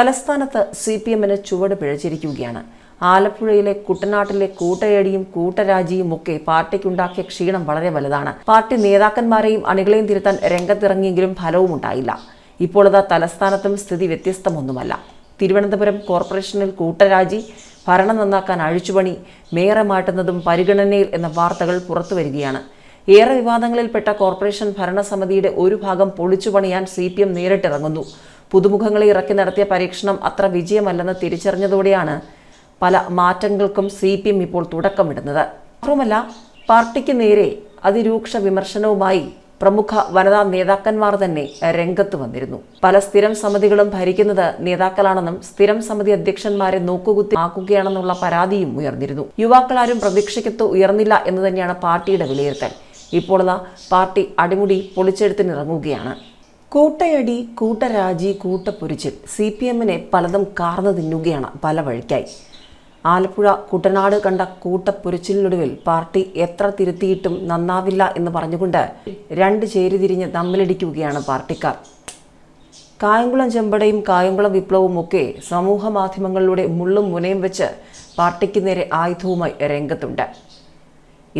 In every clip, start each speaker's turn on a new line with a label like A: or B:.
A: തലസ്ഥാനത്ത് C P എമ്മിന് ചുവട് പിഴച്ചിരിക്കുകയാണ് ആലപ്പുഴയിലെ കുട്ടനാട്ടിലെ കൂട്ടയടിയും കൂട്ടരാജിയും ഒക്കെ പാർട്ടിക്കുണ്ടാക്കിയ ക്ഷീണം വളരെ വലുതാണ് പാർട്ടി നേതാക്കന്മാരെയും അണികളെയും തിരുത്താൻ രംഗത്തിറങ്ങിയെങ്കിലും ഫലവും ഉണ്ടായില്ല ഇപ്പോൾ അതാ തലസ്ഥാനത്തും സ്ഥിതി വ്യത്യസ്തമൊന്നുമല്ല തിരുവനന്തപുരം കോർപ്പറേഷനിൽ കൂട്ടരാജി ഭരണം നന്നാക്കാൻ അഴിച്ചുപണി മേയറെ മാറ്റുന്നതും പരിഗണനയിൽ എന്ന വാർത്തകൾ പുറത്തു വരികയാണ് ഏറെ വിവാദങ്ങളിൽപ്പെട്ട കോർപ്പറേഷൻ ഭരണസമിതിയുടെ ഒരു ഭാഗം പൊളിച്ചുപണിയാൻ സി പി എം നേരിട്ടിറങ്ങുന്നു പുതുമുഖങ്ങളെ ഇറക്കി നടത്തിയ പരീക്ഷണം അത്ര വിജയമല്ലെന്ന് തിരിച്ചറിഞ്ഞതോടെയാണ് പല മാറ്റങ്ങൾക്കും സി പി എം ഇപ്പോൾ തുടക്കമിടുന്നത് മാത്രമല്ല പാർട്ടിക്ക് നേരെ അതിരൂക്ഷ വിമർശനവുമായി പ്രമുഖ വനിതാ നേതാക്കന്മാർ തന്നെ രംഗത്ത് വന്നിരുന്നു പല സ്ഥിരം സമിതികളും ഭരിക്കുന്നത് നേതാക്കളാണെന്നും സ്ഥിരം സമിതി അധ്യക്ഷന്മാരെ നോക്കുകുത്തി ആക്കുകയാണെന്നുള്ള പരാതിയും ഉയർന്നിരുന്നു യുവാക്കളാരും പ്രതീക്ഷയ്ക്കത്ത് ഉയർന്നില്ല എന്ന് തന്നെയാണ് പാർട്ടിയുടെ വിലയിരുത്തൽ ഇപ്പോൾ പാർട്ടി അടിമുടി പൊളിച്ചെടുത്തിനിറങ്ങുകയാണ് കൂട്ടയടി കൂട്ടരാജി കൂട്ടപ്പൊരിച്ചിൽ സി പി എമ്മിനെ പലതും കാർന്നു തിന്നുകയാണ് പല വഴിക്കായി ആലപ്പുഴ കുട്ടനാട് കണ്ട കൂട്ടപ്പൊരിച്ചിലിനൊടുവിൽ പാർട്ടി എത്ര തിരുത്തിയിട്ടും നന്നാവില്ല എന്ന് പറഞ്ഞുകൊണ്ട് രണ്ട് ചേരി തിരിഞ്ഞ് തമ്മിലടിക്കുകയാണ് പാർട്ടിക്കാർ കായംകുളം ചെമ്പടയും കായംകുളം വിപ്ലവവും ഒക്കെ സമൂഹ മാധ്യമങ്ങളിലൂടെ മുള്ളും മുനയും വെച്ച് പാർട്ടിക്ക് നേരെ ആയുധവുമായി രംഗത്തുണ്ട്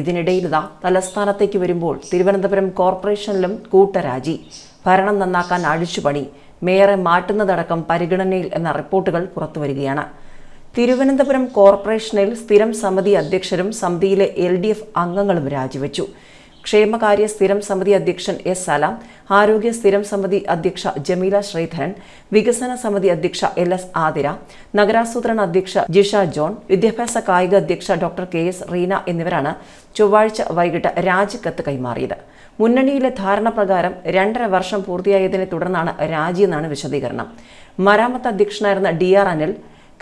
A: ഇതിനിടയിൽ ഇതാ തലസ്ഥാനത്തേക്ക് വരുമ്പോൾ തിരുവനന്തപുരം കോർപ്പറേഷനിലും കൂട്ടരാജി ഭരണം നന്നാക്കാൻ അഴിച്ചുപണി മേയറെ മാറ്റുന്നതടക്കം പരിഗണനയിൽ എന്ന റിപ്പോർട്ടുകൾ പുറത്തുവരികയാണ് തിരുവനന്തപുരം കോർപ്പറേഷനിൽ സ്ഥിരം സമിതി അധ്യക്ഷരും സമിതിയിലെ എൽ ഡി എഫ് അംഗങ്ങളും രാജിവെച്ചു ക്ഷേമകാര്യ സ്ഥിരം സമിതി അധ്യക്ഷൻ എസ് സലാം ആരോഗ്യ സ്ഥിരം സമിതി അധ്യക്ഷ ജമീല ശ്രീധരൻ വികസന സമിതി അധ്യക്ഷ എൽ എസ് ആതിര നഗരാസൂത്രണ അധ്യക്ഷ ജിഷ ജോൺ വിദ്യാഭ്യാസ കായിക അധ്യക്ഷ ഡോക്ടർ കെ എസ് റീന എന്നിവരാണ് ചൊവ്വാഴ്ച വൈകിട്ട് രാജിക്കത്ത് കൈമാറിയത് മുന്നണിയിലെ ധാരണ പ്രകാരം രണ്ടര വർഷം പൂർത്തിയായതിനെ തുടർന്നാണ് രാജിയെന്നാണ് വിശദീകരണം മരാമത്ത് അധ്യക്ഷനായിരുന്ന ഡി ആർ അനിൽ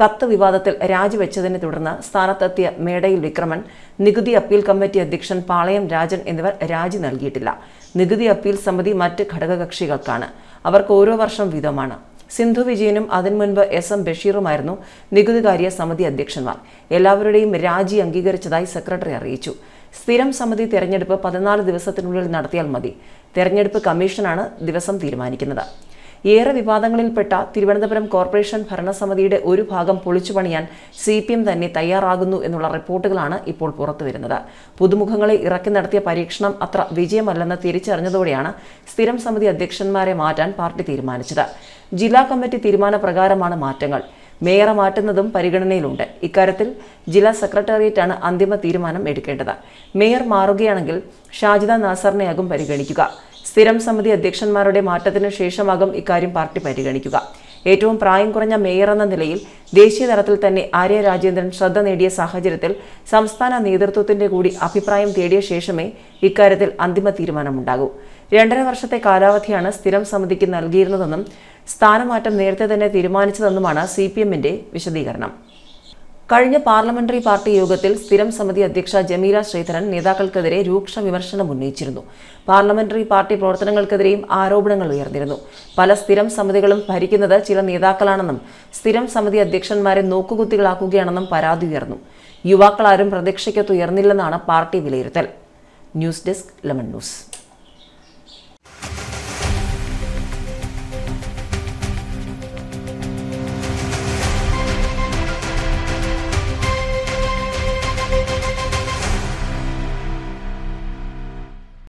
A: കത്ത് വിവാദത്തിൽ രാജിവെച്ചതിനെ തുടർന്ന് സ്ഥാനത്തെത്തിയ മേടയിൽ വിക്രമൻ നികുതി അപ്പീൽ കമ്മിറ്റി അധ്യക്ഷൻ പാളയം രാജൻ എന്നിവർ രാജി നൽകിയിട്ടില്ല നികുതി അപ്പീൽ സമിതി മറ്റ് ഘടകകക്ഷികൾക്കാണ് അവർക്ക് ഓരോ വർഷം വീതമാണ് സിന്ധു വിജയനും അതിനു മുൻപ് എസ് എം ബഷീറുമായിരുന്നു നികുതികാര്യ സമിതി അധ്യക്ഷന്മാർ എല്ലാവരുടെയും രാജി അംഗീകരിച്ചതായി സെക്രട്ടറി അറിയിച്ചു സ്ഥിരം സമിതി തെരഞ്ഞെടുപ്പ് പതിനാല് ദിവസത്തിനുള്ളിൽ നടത്തിയാൽ മതി തെരഞ്ഞെടുപ്പ് കമ്മീഷനാണ് ദിവസം തീരുമാനിക്കുന്നത് ഏറെ വിവാദങ്ങളിൽപ്പെട്ട തിരുവനന്തപുരം കോർപ്പറേഷൻ ഭരണസമിതിയുടെ ഒരു ഭാഗം പൊളിച്ചു പണിയാൻ സി പി എം തന്നെ തയ്യാറാകുന്നു എന്നുള്ള റിപ്പോർട്ടുകളാണ് ഇപ്പോൾ പുറത്തുവരുന്നത് പുതുമുഖങ്ങളെ ഇറക്കി നടത്തിയ പരീക്ഷണം അത്ര വിജയമല്ലെന്ന് തിരിച്ചറിഞ്ഞതോടെയാണ് സ്ഥിരം സമിതി അധ്യക്ഷന്മാരെ മാറ്റാൻ പാർട്ടി തീരുമാനിച്ചത് ജില്ലാ കമ്മിറ്റി തീരുമാനപ്രകാരമാണ് മാറ്റങ്ങൾ മേയറെ മാറ്റുന്നതും പരിഗണനയിലുണ്ട് ഇക്കാര്യത്തിൽ ജില്ലാ സെക്രട്ടേറിയറ്റാണ് അന്തിമ തീരുമാനം എടുക്കേണ്ടത് മേയർ മാറുകയാണെങ്കിൽ ഷാജിദ നാസറിനെയാകും പരിഗണിക്കുക സ്ഥിരം സമിതി അധ്യക്ഷന്മാരുടെ മാറ്റത്തിനു ശേഷമാകും ഇക്കാര്യം പാർട്ടി പരിഗണിക്കുക ഏറ്റവും പ്രായം കുറഞ്ഞ മേയർ എന്ന നിലയിൽ ദേശീയ തലത്തിൽ തന്നെ ആര്യ രാജേന്ദ്രൻ ശ്രദ്ധ നേടിയ സാഹചര്യത്തിൽ സംസ്ഥാന നേതൃത്വത്തിന്റെ കൂടി അഭിപ്രായം തേടിയ ശേഷമേ ഇക്കാര്യത്തിൽ അന്തിമ തീരുമാനമുണ്ടാകൂ രണ്ടര വർഷത്തെ കാലാവധിയാണ് സ്ഥിരം സമിതിക്ക് നൽകിയിരുന്നതെന്നും സ്ഥാനമാറ്റം നേരത്തെ തന്നെ തീരുമാനിച്ചതെന്നുമാണ് സി പി എമ്മിന്റെ വിശദീകരണം കഴിഞ്ഞ പാർലമെന്ററി പാർട്ടി യോഗത്തിൽ സ്ഥിരം സമിതി അധ്യക്ഷ ജമീല ശ്രീധരൻ നേതാക്കൾക്കെതിരെ രൂക്ഷ വിമർശനം ഉന്നയിച്ചിരുന്നു പാർലമെന്ററി പാർട്ടി പ്രവർത്തനങ്ങൾക്കെതിരെയും ആരോപണങ്ങൾ ഉയർന്നിരുന്നു പല സ്ഥിരം സമിതികളും ഭരിക്കുന്നത് ചില നേതാക്കളാണെന്നും സ്ഥിരം സമിതി അധ്യക്ഷന്മാരെ നോക്കുകുത്തികളാക്കുകയാണെന്നും പരാതി ഉയർന്നു യുവാക്കളാരും പ്രതീക്ഷയ്ക്കത്തുയർന്നില്ലെന്നാണ് പാർട്ടി വിലയിരുത്തൽ ന്യൂസ് ഡെസ്ക് ലെമൺ ന്യൂസ്